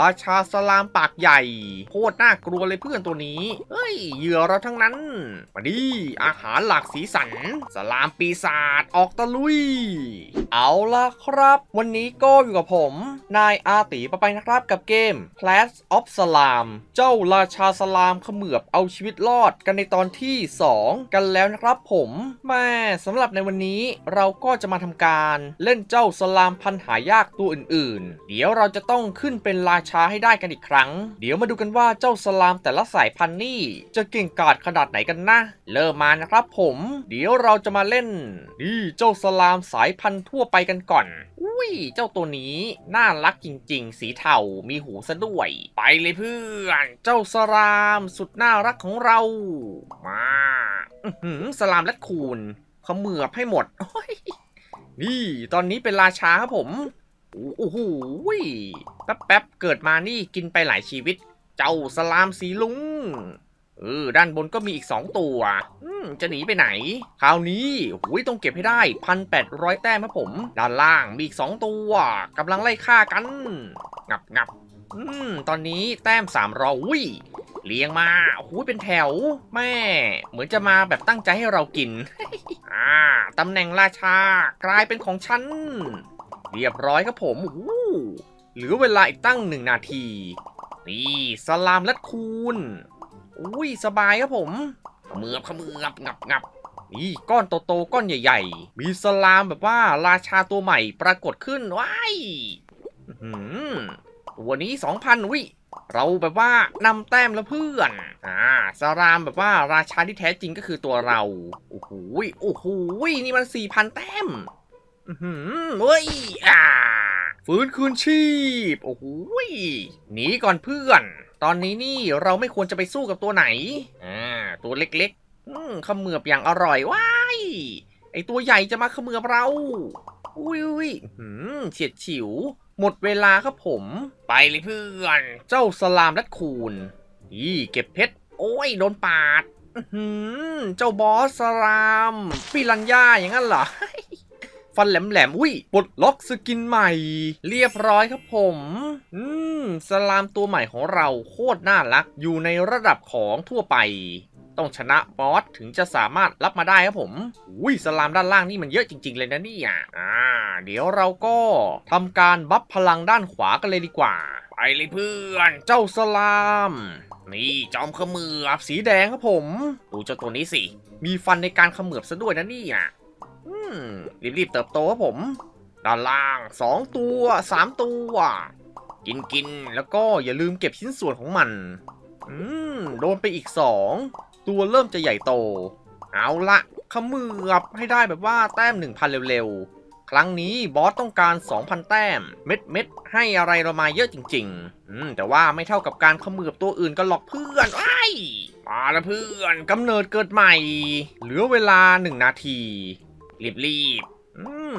ราชาสลามปากใหญ่โคตรน่ากลัวเลยเพื่อนตัวนี้เฮ้ยเหยื่อเราทั้งนั้น มาดิอาหารหลากสีสัน สลามปีศาจออกตะลุย เอาล่ะครับ วันนี้ก็อยู่กับผม นายอาตีปไปนะครับกับเกม Clash of Salam เจ้าราชาสลามเขมือบเอาชีวิตรอดกันในตอนที่ 2 กันแล้วนะครับผมแม่สำหรับในวันนี้เราก็จะมาทำการเล่นเจ้าสลามพันหายากตัวอื่นๆ เดี๋ยวเราจะต้องขึ้นเป็นราช้าให้ได้กันอีกครั้ง เดี๋ยวมาดูกันว่าเจ้าสลามแต่ละสายพันธุ์นี่ จะเก่งกาจขนาดไหนกันนะ เริ่มมานะครับผม เดี๋ยวเราจะมาเล่น นี่เจ้าสลามสายพันธุ์ทั่วไปกันก่อน อุ้ยเจ้าตัวนี้น่ารักจริงๆ สีเทามีหูซะด้วย ไปเลยเพื่อน เจ้าสลามสุดน่ารักของเรา มาสลามและคูณขมือบให้หมดนี่ ตอนนี้เป็นราชาครับผมโอ้โหแป๊บแป๊บเกิดมานี่กินไปหลายชีวิต เจ้าสลามสีลุงเออด้านบนก็มีอีกสองตัวจะหนีไปไหน คราวนี้หุยต้องเก็บให้ได้พันแปดร้อยแต้มครับผม ด้านล่างมีอีกสองตัวกำลังไล่ฆ่ากัน งับงับอืมตอนนี้แต้มสามรอหุยเลี้ยงมาหุยเป็นแถว แม่เหมือนจะมาแบบตั้งใจให้เรากินอ่าตำแหน่งราชากลายเป็นของฉันเรียบร้อยครับผมหเหลือเวลาอีกตั้งหนึ่งนาที นี่สลามลัดคูณอุ้ยสบายครับผม เมือบขมือบงับงับนี่ก้อนโตโตก้อนใหญ่ ๆ มีสลามแบบว่า ราชาตัวใหม่ปรากฏขึ้นว้ายืัวนี้สองพันวิ เราแบบว่านำแต้มแล้วเพื่อน อ่า สลามแบบว่าราชาที่แท้จริงก็คือตัวเรา โอ้โหโอ้โหนี่มันสี่พันแต้มเฮ้ยอ่าฟื้นคืนชีพ โอ้โหหนีก่อนเพื่อน ตอนนี้นี่เราไม่ควรจะไปสู้กับตัวไหนอ่าตัวเล็กๆขมือบอย่างอร่อยว้ายไอตัวใหญ่จะมาขมือบเรา อุ้ยอุ้ยเฉียดฉิว หมดเวลาครับผม ไปเลยเพื่อน เจ้าสลามรัดคูนยี่เก็บเพชร โอ้ยโดนปาดเจ้าบอสสลาม ปิลัญย่าอย่างนั้นเหรอฟันแหลมๆ อุ้ย ปลดล็อกสกินใหม่ เรียบร้อยครับผม อืม สลามตัวใหม่ของเราโคตรน่ารัก อยู่ในระดับของทั่วไป ต้องชนะบอสถึงจะสามารถรับมาได้ครับผม อุ้ย สลามด้านล่างนี่มันเยอะจริงๆ เลยนะนี่อ่ะอ่า เดี๋ยวเราก็ทำการบัฟพลังด้านขวากันเลยดีกว่า ไปเลยเพื่อน เจ้าสลาม นี่จอมขมือบสีแดงครับผม ดูเจ้าตัวนี้สิ มีฟันในการขมือบซะด้วยนะนี่อ่ะรีบๆเติบโตครับผม ด้านล่าง 2 ตัว 3 ตัว กินกินแล้วก็อย่าลืมเก็บชิ้นส่วนของมัน อืมโดนไปอีก 2 ตัวเริ่มจะใหญ่โต เอาละขมือบให้ได้แบบว่าแต้ม 1,000 เร็วๆ ครั้งนี้บอสต้องการ 2,000 แต้ม เม็ดเม็ดให้อะไรเรามาเยอะจริง ๆ อืมแต่ว่าไม่เท่ากับการขมือบตัวอื่นก็หลอกเพื่อนไอ้มาละเพื่อน กำเนิดเกิดใหม่เหลือเวลา 1 นาทีรีบรีบ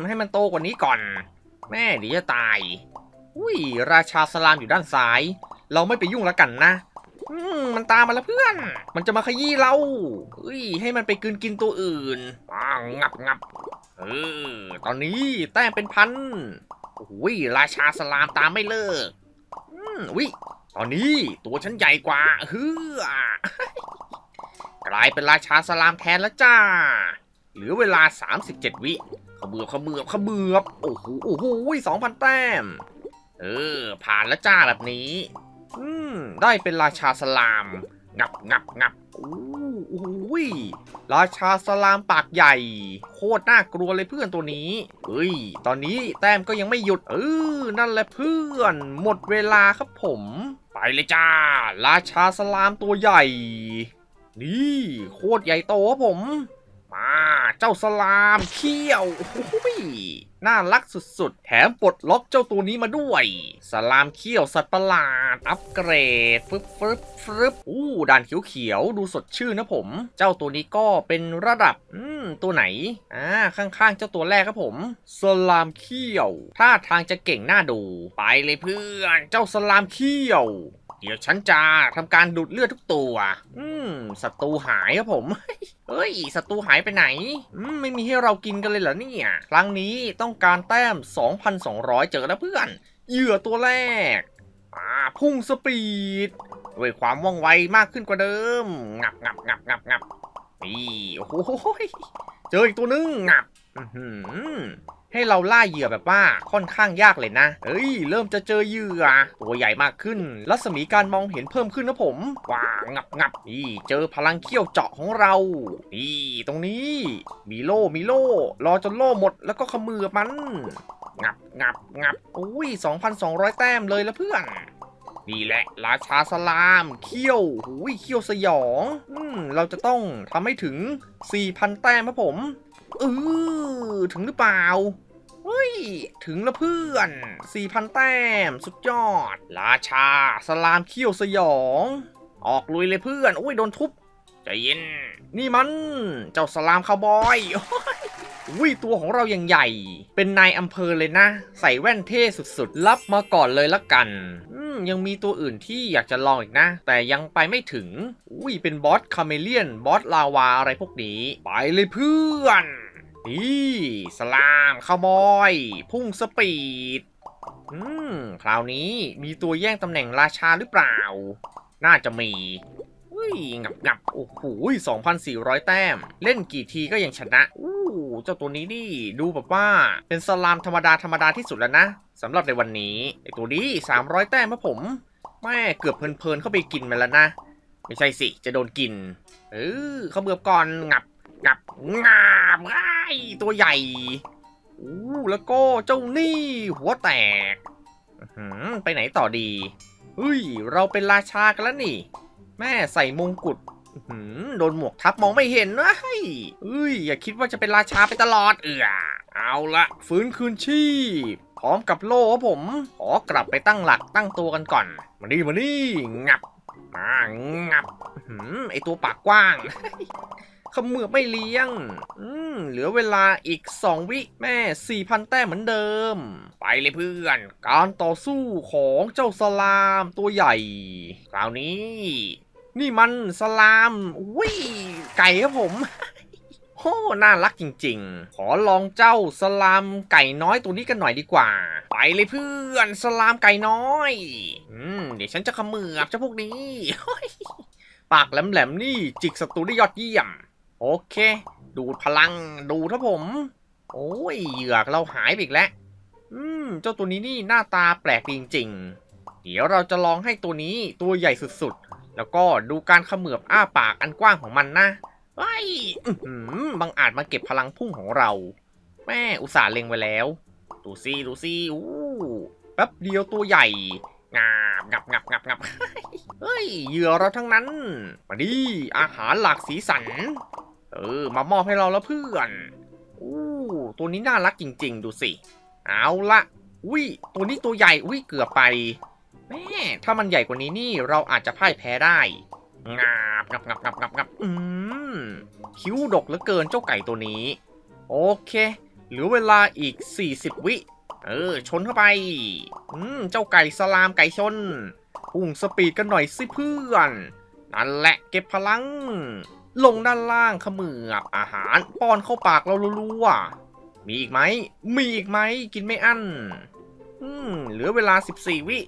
ให้มันโตกว่านี้ก่อน แม่เดี๋ยวจะตาย อุ้ย ราชาสลามอยู่ด้านซ้าย เราไม่ไปยุ่งแล้วกันนะมันตามมาแล้วเพื่อน มันจะมาขยี้เรา อุ้ย ให้มันไปกินกินตัวอื่น งับงับเออตอนนี้แต้มเป็นพันอุ้ย ราชาสลามตามไม่เลิกอุ้ยตอนนี้ตัวฉันใหญ่กว่า เฮ้อกลายเป็นราชาสลามแทนแล้วจ้าหรือเวลา 37 วิขมือบขมือบขมือบโอ้โห โอ้โหสองพันแต้ม เออ ผ่านแล้วจ้าแบบนี้ อืมได้เป็นราชาสลาม งับงับงับโอ้โหราชาสลามปากใหญ่ โคตรน่ากลัวเลยเพื่อนตัวนี้ เฮ้ย ตอนนี้แต้มก็ยังไม่หยุดเออนั่นแหละเพื่อน หมดเวลาครับผม ไปเลยจ้า ราชาสลามตัวใหญ่ นี่ โคตรใหญ่โตครับผม มาเจ้าสลามเขี้ยวน่ารักสุดๆ แถมปลดล็อกเจ้าตัวนี้มาด้วย สลามเขี้ยวสัตว์ประหลาด อัปเกรดฟึบฟึบฟึบอู้ด่านเขียวๆดูสดชื่นนะผม เจ้าตัวนี้ก็เป็นระดับอืมตัวไหนอ่าข้างๆ เจ้าตัวแรกครับผม สลามเขี้ยว ถ้าทางจะเก่งน่าดู ไปเลยเพื่อน เจ้าสลามเขี้ยวเดี๋ยวฉันจะทำการดูดเลือดทุกตัวอืมศัตรูหายครับผม เฮ้ยศัตรูหายไปไหนอืมไม่มีให้เรากินกันเลยเหรอเนี่ย ครั้งนี้ต้องการแต้ม 2,200 เจอแล้วเพื่อน เหยื่อตัวแรกอ่าพุ่งสปีด ด้วยความว่องไวมากขึ้นกว่าเดิม งับงับงับงับงับนี่ โอ้โหเจออีกตัวนึง งับให้เราล่าเหยื่อแบบว่าค่อนข้างยากเลยนะเอ้ย เริ่มจะเจอเหยื่อตัวใหญ่มากขึ้น รัศมีการมองเห็นเพิ่มขึ้นนะผม ว้างับงับนี่ เจอพลังเขี้ยวเจาะของเรา นี่ตรงนี้ มีโล่มีโล่ รอจนโล่หมดแล้วก็ขมือมัน งับงับงับอุ้ย 2,200 แต้มเลยละเพื่อน นี่แหละราชาสลาม เขี้ยว หูยเขี้ยวสยอง อืมเราจะต้องทำให้ถึง4,000แต้มครับผมเออถึงหรือเปล่าเฮ้ย ถึงละเพื่อน 4,000 แต้มสุดยอด ราชาสลามเขี้ยวสยอง ออกลุยเลยเพื่อน อุ้ยโดนทุบใจเย็น นี่มัน เจ้าสลามคาวบอยอุ้ยตัวของเรายางใหญ่ เป็นนายอำเภอเลยนะ ใส่แว่นเท่สุดๆ รับมาก่อนเลยละกันยังมีตัวอื่นที่อยากจะลองอีกนะ แต่ยังไปไม่ถึง อุ้ยเป็นบอสคาเมเลียนบอสลาวาอะไรพวกนี้ ไปเลยเพื่อนอีสลามข้าวบอย พุ่งสปีดอืมคราวนี้มีตัวแย่งตำแหน่งราชาหรือเปล่า น่าจะมีอุ้ย งับงับ โอ้โหสองพันสี่ร้อยแต้ม เล่นกี่ทีก็ยังชนะอู้เจ้าตัวนี้นี่ ดูแบบว่า เป็นสลามธรรมดาธรรมดาที่สุดแล้วนะสำหรับในวันนี้ไอตัวนี้สามร้อยแต้มมรัผม แม่เกือบเพลินนเข้าไปกินมาแล้วนะ ไม่ใช่สิจะโดนกินเออเขาเบือบก่อนงับงับงาบไอตัวใหญ่อู้แล้วก็เจ้านี่ หัวแตกไปไหนต่อดีเฮ้ย เราเป็นราชากันแล้วนี่ แม่ใส่มงกุฎโดนหมวกทับมองไม่เห็นนะเฮ้ยอย่าคิดว่าจะเป็นราชาไปตลอด เอือเอาละฟื้นคืนชีพพร้อมกับโล่ผมขอกลับไปตั้งหลักตั้งตัวกันก่อน มานี่ มานี่ งับ มา งับไอตัวปากกว้างขมือไม่เลี้ยง อืมเหลือเวลาอีกสองวิแม่สี่พันแต้มเหมือนเดิม ไปเลยเพื่อน การต่อสู้ของเจ้าสลามตัวใหญ่ คราวนี้ นี่มันสลาม อุ้ยไก่ครับผมโอ้น่ารักจริง ๆ ขอลองเจ้าสลาม ไก่น้อยตัวนี้กันหน่อยดีกว่า ไปเลยเพื่อนสลามไก่น้อย อืมเดี๋ยวฉันจะขมือบเจ้าพวกนี้ ปากแหลมๆ นี่จิกศัตรูได้ยอดเยี่ยมโอเคดูดพลังดูครับผม โอ้ย เหยือกเราหายไปอีกแล้วอืมเจ้าตัวนี้นี่หน้าตาแปลกจริงๆเดี๋ยวเราจะลองให้ตัวนี้ตัวใหญ่สุดๆ แล้วก็ดูการเขมือบอ้าปากอันกว้างของมันนะไอ้บางอาจมาเก็บพลังพุ่งของเราแม่อุตส่าห์เล็งไว้แล้วดูซิดูซิอู้แป๊บเดียวตัวใหญ่งาบงับงับงับงับเฮ้ยเหยื่อเราทั้งนั้นมาดิอาหารหลากสีสันเออมามอบให้เราแล้วเพื่อนอู้ตัวนี้น่ารักจริงๆ ดูสิ เอาละอุ้ยตัวนี้ตัวใหญ่ อุ้ยเกือบไป แม่ ถ้ามันใหญ่กว่านี้นี่เราอาจจะพ่ายแพ้ได้ งับงับงับงับงับงับอืม คิ้วดกเหลือเกินเจ้าไก่ตัวนี้ โอเค เหลือเวลาอีก 40 วิ เออ ชนเข้าไป อืม เจ้าไก่สลามไก่ชนพุ่งสปีดกันหน่อยสิเพื่อน นั่นแหละเก็บพลังลงด้านล่างขมือบอาหารป้อนเข้าปากเราร้วๆมีอีกไหม มีอีกไหมกินไม่อั้นอืมเหลือเวลา 14 วิ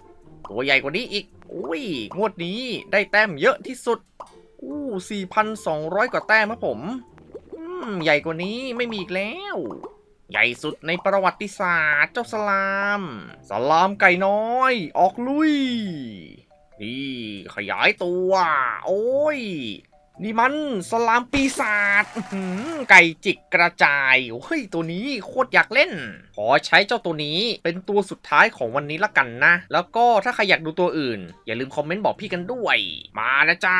ตัวใหญ่กว่านี้อีกอุ้ย งวดนี้ได้แต้มเยอะที่สุด อู้4,200กว่าแต้มครับผม อืมใหญ่กว่านี้ไม่มีอีกแล้ว ใหญ่สุดในประวัติศาสตร์เจ้าสลาม สลามไก่น้อย ออกลุยนี่ขยายตัว โอ้ยนี่มัน สลามปีศาจไก่จิกกระจายเฮ้ยตัวนี้ โคตรอยากเล่น ขอใช้เจ้าตัวนี้เป็นตัวสุดท้ายของวันนี้ละกันนะ แล้วก็ถ้าใครอยากดูตัวอื่น อย่าลืมคอมเมนต์บอกพี่กันด้วย มาแล้วจ้า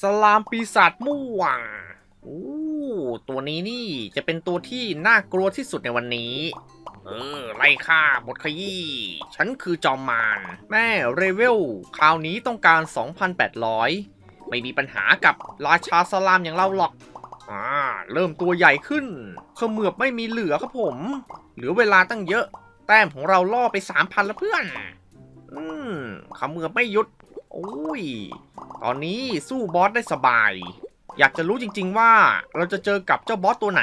สลามปีศาจม่วงโอ้ตัวนี้นี่จะเป็นตัวที่น่ากลัวที่สุดในวันนี้ เออไล่ฆ่าบดขยี้ฉันคือจอมมารแม่เรเวลคราวนี้ต้องการ 2,800ไม่มีปัญหากับราชาสลามอย่างเราหรอก อ่าเริ่มตัวใหญ่ขึ้นเขมือบไม่มีเหลือครับผม เหลือเวลาตั้งเยอะ แต้มของเราล่อไปสามพันแล้วเพื่อน อืมเขมือบไม่หยุด โอ้ยตอนนี้สู้บอสได้สบาย อยากจะรู้จริง ๆว่าเราจะเจอกับเจ้าบอสตัวไหน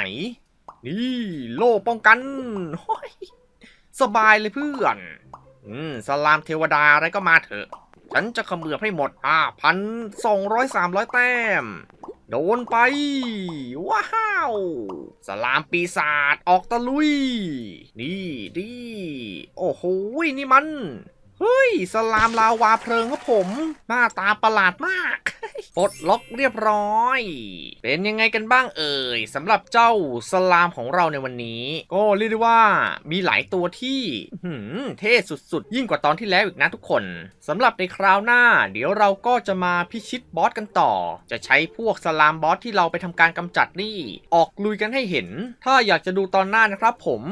นี่โล่ป้องกัน สบายเลยเพื่อน อืมสลามเทวดาอะไรก็มาเถอะฉันจะขมือให้หมด อ่าพันสองร้อยสามร้อยแต้ม โดนไป ว้าว สลามปีศาจออกตะลุย นี่ดี โอ้โห นี่มัน เฮ้ย สลามลาวาเพลิงครับผม หน้าตาประหลาดมากปลดล็อกเรียบร้อย เป็นยังไงกันบ้างเอ่ยสำหรับเจ้าสลามของเราในวันนี้ ก็เรียกได้ว่ามีหลายตัวที่เท่สุดๆ ยิ่งกว่าตอนที่แล้วอีกนะทุกคนสำหรับในคราวหน้า เดี๋ยวเราก็จะมาพิชิตบอสกันต่อ จะใช้พวกสลามบอสที่เราไปทำการกำจัดนี่ ออกลุยกันให้เห็น ถ้าอยากจะดูตอนหน้านะครับผม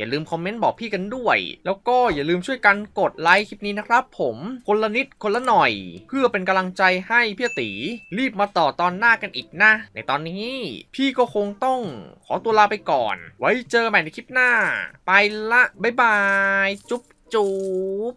อย่าลืมคอมเมนต์บอกพี่กันด้วย แล้วก็อย่าลืมช่วยกันกดไลค์คลิปนี้นะครับผม คนละนิดคนละหน่อย เพื่อเป็นกำลังใจให้พี่ตีรีบมาต่อตอนหน้ากันอีกนะ ในตอนนี้ พี่ก็คงต้องขอตัวลาไปก่อน ไว้เจอใหม่ในคลิปหน้า ไปละ บ๊ายบาย จุ๊บจุ๊บ